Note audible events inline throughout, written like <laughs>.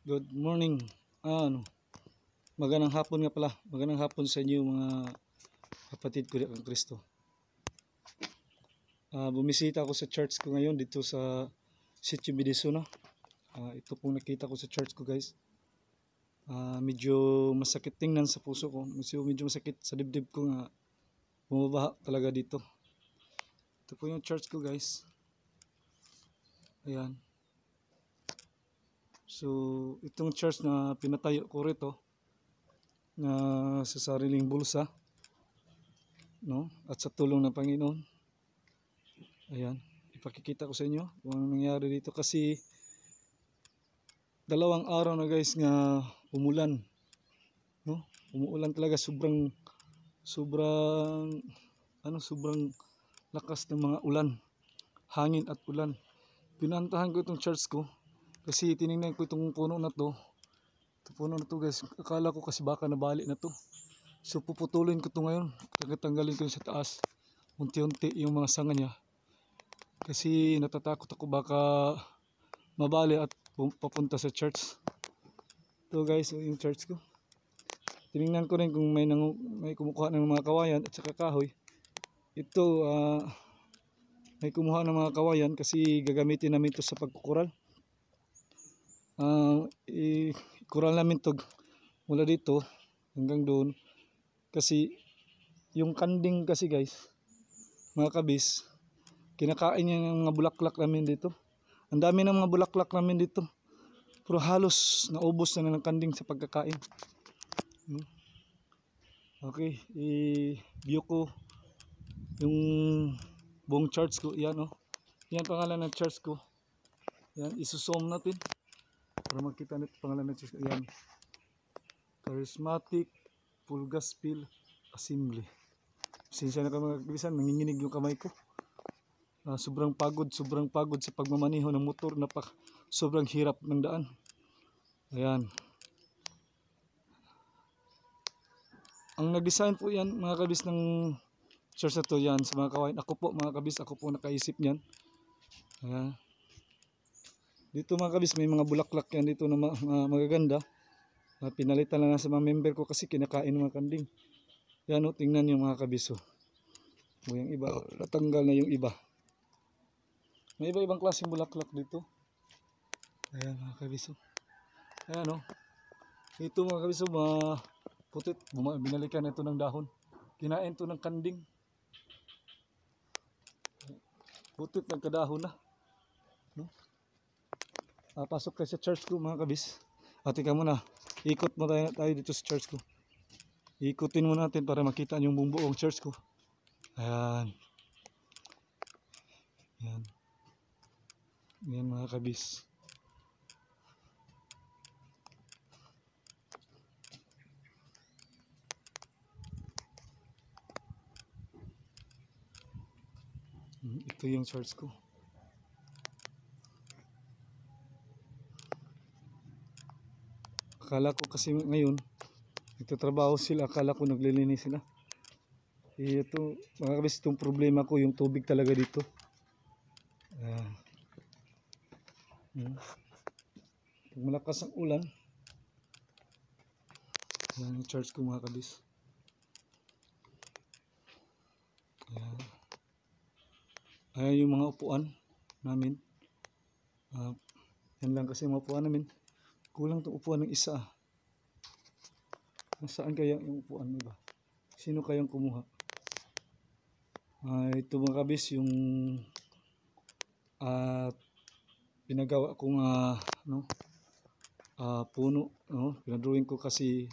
Good morning. Ah, ano. Magandang hapon nga pala. Magandang hapon sa inyo mga kapatid ko ng Kristo. Ah, bumisita ako sa church ko ngayon dito sa Sitio Bidisuna. Ah, ito pong nakita ko sa church ko guys. Ah, medyo masakit tingnan sa puso ko. Medyo, medyo masakit sa dibdib ko nga bumaba talaga dito. Ito po yung church ko guys. Ayan. So, itong church na pinatayo ko rito na sa sariling bulsa no? at sa tulong ng Panginoon. Ayan, ipakikita ko sa inyo kung ano nangyari dito kasi dalawang araw na guys nga umulan. No? Umuulan talaga sobrang sobrang ano sobrang lakas ng mga ulan, hangin at ulan. Pinantahan ko itong church ko kasi tiningnan ko itong puno na to ito puno na to guys akala ko kasi baka nabali na to so puputulin ko to ngayon tanggalin ko sa taas unti-unti yung mga sanga niya kasi natatakot ako baka mabali at papunta sa church to guys yung church ko tiningnan ko rin kung may, nang, may kumukuha ng mga kawayan at saka kahoy ito uh, may kumuha ng mga kawayan kasi gagamitin namin ito sa pagkukural uh, ah, ikural namin to mula dito hanggang doon kasi yung kanding kasi guys mga kabis kinakain niya ng mga bulaklak namin dito ang dami ng mga bulaklak namin dito pero halos naubos na ng kanding sa pagkakain hmm. okay i-view ko yung buong church ko yan oh yan pangalan ng church ko yan isusom natin para makita nito pangalan ng Diyos ayan charismatic full gospel assembly pasensya na ka mga kaibigan nanginginig yung kamay ko uh, sobrang pagod sobrang pagod sa pagmamaneho ng motor na sobrang hirap ng daan ayan ang nag-design po yan mga kabis ng church na to yan sa mga kawain ako po mga kabis ako po nakaisip niyan ayan dito mga kabis, may mga bulaklak yan dito na ma magaganda. Uh, pinalitan lang sa mga member ko kasi kinakain ng mga kanding. Yan o, tingnan nyo mga kabis o. O yung iba, natanggal na yung iba. May iba-ibang klaseng bulaklak dito. Ayan mga kabis o. Ayan o. Ito mga kabis o, ma putit. Binalikan ito ng dahon. Kinain to ng kanding. Putit ng kadahon na pasok tayo sa church ko mga kabis. At ah, ikaw muna, ikot mo tayo, tayo dito sa church ko. Ikutin mo natin para makita yung buong buong church ko. Ayan. Ayan. Ayan mga kabis. Hmm, ito yung church ko. akala ko kasi ngayon nagtatrabaho sila akala ko naglilinis sila e ito mga kabis itong problema ko yung tubig talaga dito uh, hmm. pag malakas ang ulan yan yung charge ko mga kabis ayan yung mga upuan namin uh, yan lang kasi mga upuan namin Kulang itong upuan ng isa. Nasaan kaya yung upuan ba Sino kayang kumuha? Uh, ito mga kabis, yung uh, pinagawa kong uh, ah, no, uh, puno. No? Pinadrawing ko kasi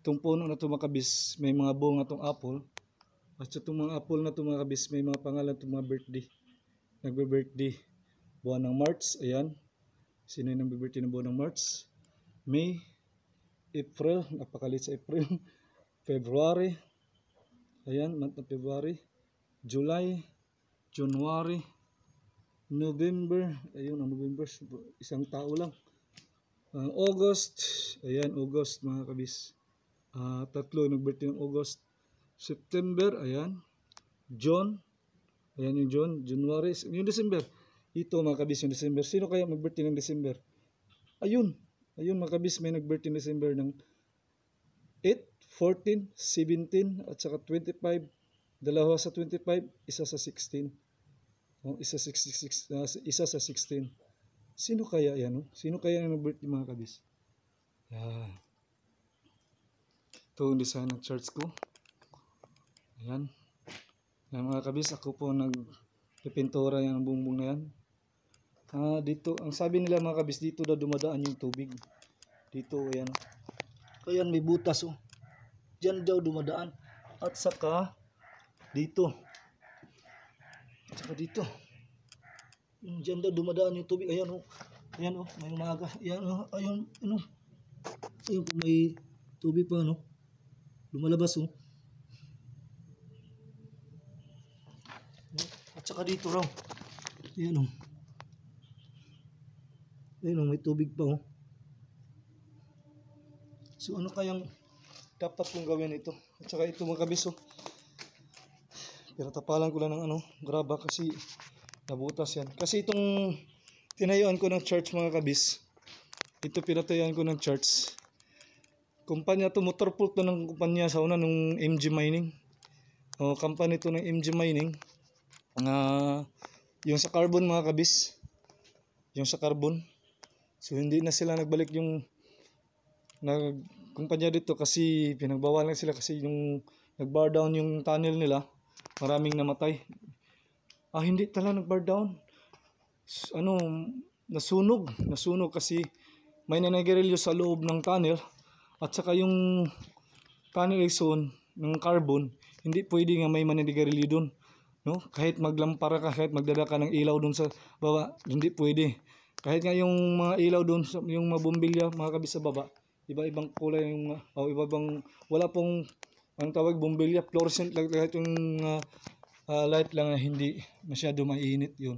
itong puno na ito mga kabis, may mga bunga itong apple. At itong mga apple na ito mga kabis, may mga pangalan itong mga birthday. Nagbe-birthday. Buwan ng March, ayan. Sino yung nagbe-birthday ng buwan ng March? May, April, napakalit sa April, <laughs> February, ayan, month na February, July, January, November, ayun, na November, isang tao lang. Uh, August, ayan, August mga kabis. Uh, tatlo, nag-birthday ng August. September, ayan, John, ayan yung John, January, yung December. Ito mga kabis, yung December. Sino kaya mag-birthday ng December? Ayun, Ayun mga kabis, may nag-birthday December ng 8, 14, 17, at saka 25. Dalawa sa 25, isa sa 16. Oh, isa, 66, uh, ah, isa sa 16. Sino kaya yan? No? Oh? Sino kaya yung birthday mga kabis? Yeah. Ito yung design ng church ko. Ayan. Ayan mga kabis, ako po nag pipintura yan ang bumbong na yan. Ah, dito, ang sabi nila mga kabis, dito na dumadaan yung tubig. Dito, ayan. Ayan, may butas, oh. Diyan daw dumadaan. At saka, dito. At saka dito. Hmm, diyan daw dumadaan yung tubig. Ayan, oh. Ayan, oh. May umaga. Ayan, oh. Ayan, ano. Ayan, kung may tubig pa, ano. Lumalabas, oh. At saka dito raw. Ayan, oh. Ayun, oh, may tubig pa oh. So ano kayang dapat kong gawin ito? At saka ito mga kabis oh. Pero tapalan ko lang ng ano, graba kasi nabutas yan. Kasi itong tinayuan ko ng church mga kabis. Ito pinatayuan ko ng church. Kumpanya to, motor pulp ng kumpanya sa una nung MG Mining. O, company to ng MG Mining. Na yung sa carbon mga kabis. Yung sa carbon. So hindi na sila nagbalik yung nagkumpanya dito kasi pinagbawal pinagbawalan sila kasi yung nag-bar down yung tunnel nila. Maraming namatay. Ah, hindi tala nag-bar down. Ano, nasunog. Nasunog kasi may nanagirilyo sa loob ng tunnel. At saka yung tunnel ay zone ng carbon, hindi pwede nga may maninigarilyo doon. No? Kahit maglampara ka, kahit magdada ka ng ilaw doon sa baba, hindi pwede kahit nga yung mga ilaw doon yung mga bumbilya mga kabis sa baba iba-ibang kulay yung mga oh, iba-ibang wala pong ang tawag bumbilya fluorescent lang kahit yung uh, uh, light lang na hindi masyado mainit yun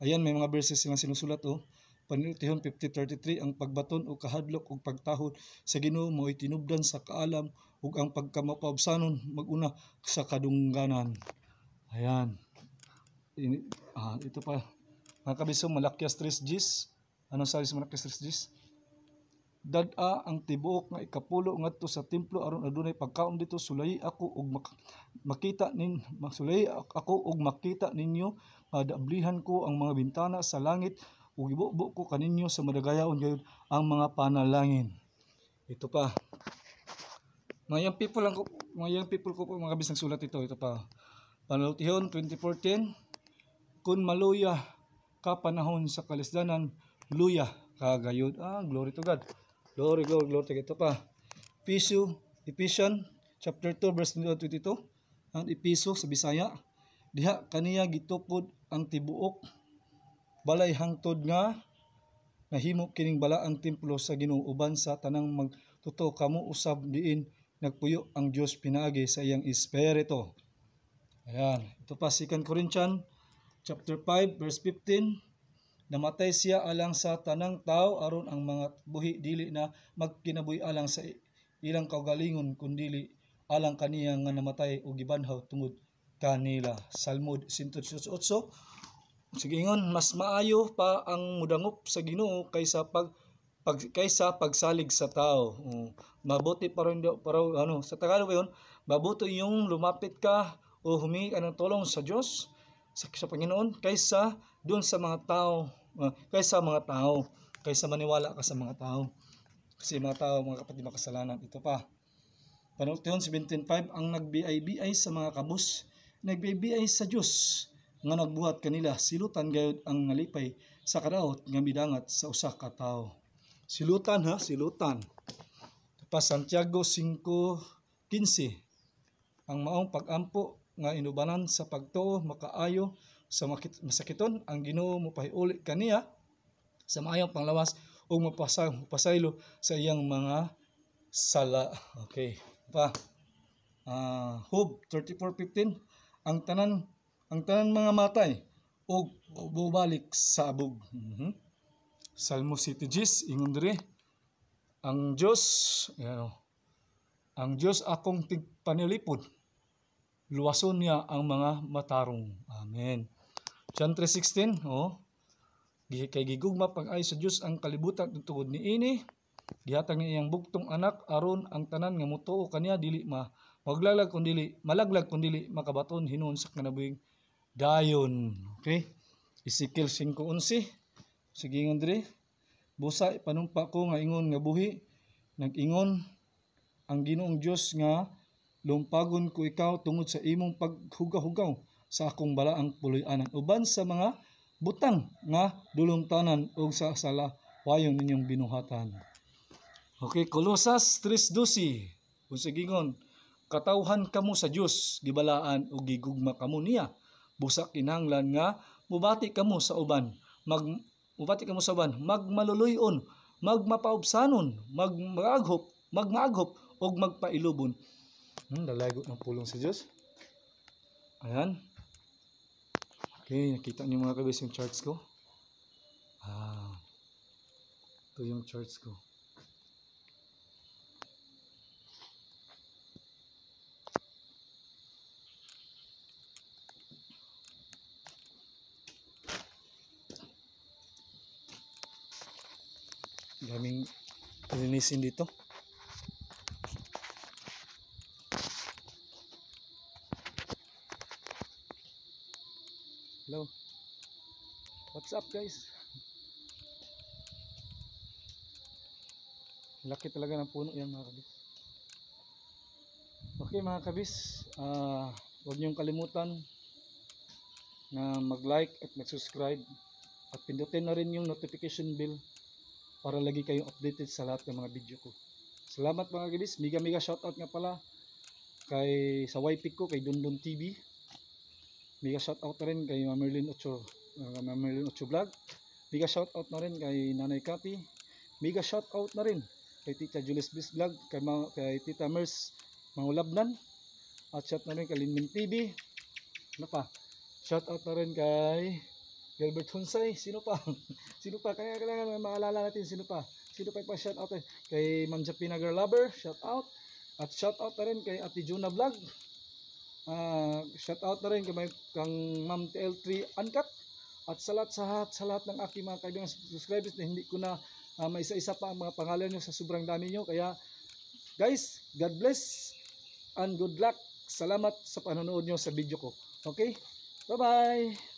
ayan may mga verses na sinusulat oh panilutihon 50:33 ang pagbaton o kahadlok o pagtahod sa Ginoo mo ay tinubdan sa kaalam ug ang pagkamapabsanon maguna sa kadungganan ayan Ini, ah, ito pa mga kabiso, malakyas 3 Gs. Anong sabi sa malakyas 3 Gs? Dada ang tibuok nga ikapulo ngadto sa templo aron adunay pagkaon dito sulay ako og mak makita nin sulay ako og makita ninyo madablihan ko ang mga bintana sa langit ug ibubo ko kaninyo sa madagayaon gayud ang mga panalangin. Ito pa. Mayang people ang mayang people ko po mga bisang sulat ito. Ito pa. Panultihon 2014. Kun maluya kapanahon sa kalisdanan, luya kagayod. Ah, glory to God. Glory, glory, glory to God. Ito pa. Piso, Ephesians chapter 2 verse 22 ang Episo sa Bisaya. Diha kaniya gitukod ang tibuok balay hangtod nga nahimo kining bala ang templo sa Ginoo uban sa tanang magtuto kamo usab diin nagpuyo ang Dios pinaagi sa iyang espiritu. Ayan, ito pa 2 Corinthians chapter 5 verse 15 namatay siya alang sa tanang tao aron ang mga buhi dili na magkinabuhi alang sa ilang kaugalingon kundili alang kaniya nga namatay og gibanhaw tungod kanila salmod 138 sige ingon mas maayo pa ang mudangop sa Ginoo kaysa pag pag, kaysa pagsalig sa tao. Uh, mabuti pa rin para ano, sa Tagalog ba 'yon, mabuti yung lumapit ka o humingi ka ng tulong sa Diyos sa, sa Panginoon kaysa doon sa mga tao, uh, kaysa mga tao, kaysa maniwala ka sa mga tao. Kasi mga tao, mga kapatid, makasalanan. Ito pa. Panultihon 17.5, ang nagbiay-biay sa mga kabus, nagbiay-biay sa Diyos, nga nagbuhat kanila, silutan gayod ang nalipay sa karaot nga midangat sa usa ka tao. Silutan ha, silutan. Pa Santiago 5.15, ang maong pagampo nga inubanan sa pagtuo makaayo sa masakiton ang Ginoo mopahiuli kaniya sa maayong panglawas o mapasang pasaylo sa iyang mga sala. Okay. Pa. Uh, Hub 34:15 ang tanan ang tanan mga matay og bubalik sa abog. Mm -hmm. Salmo 7:10 ingon diri ang Dios ano, ang Dios akong tigpanilipod luwason niya ang mga matarong. Amen. John 3.16, oh, kay gigugma pag ay sa Dios ang kalibutan ng tugod ni ini gihatag niya iyang buktong anak aron ang tanan nga mutuo kaniya dili ma maglalag kun malaglag kun dili makabaton hinuon sa kanabuhing dayon okay Ezekiel 5:11 sige nga dire busa panumpa ko nga ingon nga buhi nag-ingon ang Ginoong Dios nga Lumpagon ko ikaw tungod sa imong paghugaw-hugaw sa akong balaang puloy-anan. Uban sa mga butang nga dulungtanan o sa sala wayon ninyong binuhatan. Okay, Colosas 3.12 Kung gigon, katawhan kamo sa Dios gibalaan o gigugma kamo niya. Busa kinanglan nga, mubati kamo sa uban. Mag, mubati kamo sa uban, magmaluluyon, magmapaubsanon, magmaaghop, magmaaghop, o magpailubon Hmm, lalago ng pulong si Diyos. Ayan. Okay, nakita niyo mga kabis yung charts ko. Ah. Ito yung charts ko. daming linisin dito What's up guys? Laki talaga ng puno yan mga kabis. Okay mga kabis, uh, huwag niyong kalimutan na mag-like at mag-subscribe at pindutin na rin yung notification bell para lagi kayong updated sa lahat ng mga video ko. Salamat mga kabis. Mega mega shoutout nga pala kay sa YP ko kay Dondon TV. Mega shoutout rin kay Mamerlin Ochoa uh, Mamilin Ucho Vlog mega out na rin kay Nanay Kapi mega out na rin kay Tita Julius Bliss Vlog kay, Ma kay Tita Mers Mangulabnan at shout na rin kay Linmin TV ano pa out na rin kay Gilbert Hunsay sino pa <laughs> sino pa kaya kailangan maalala natin sino pa sino pa pa shoutout eh? kay Ma'am Japina Girl Lover out at shout out na rin kay Ate Juna Vlog uh, ah, shout out na rin kay may, kang Ma'am TL3 Uncut at salat sa lahat, sa lahat ng aking mga kaibigan subscribers na hindi ko na uh, may isa-isa pa ang mga pangalan nyo sa sobrang dami nyo. Kaya guys, God bless and good luck. Salamat sa panonood nyo sa video ko. Okay? Bye-bye!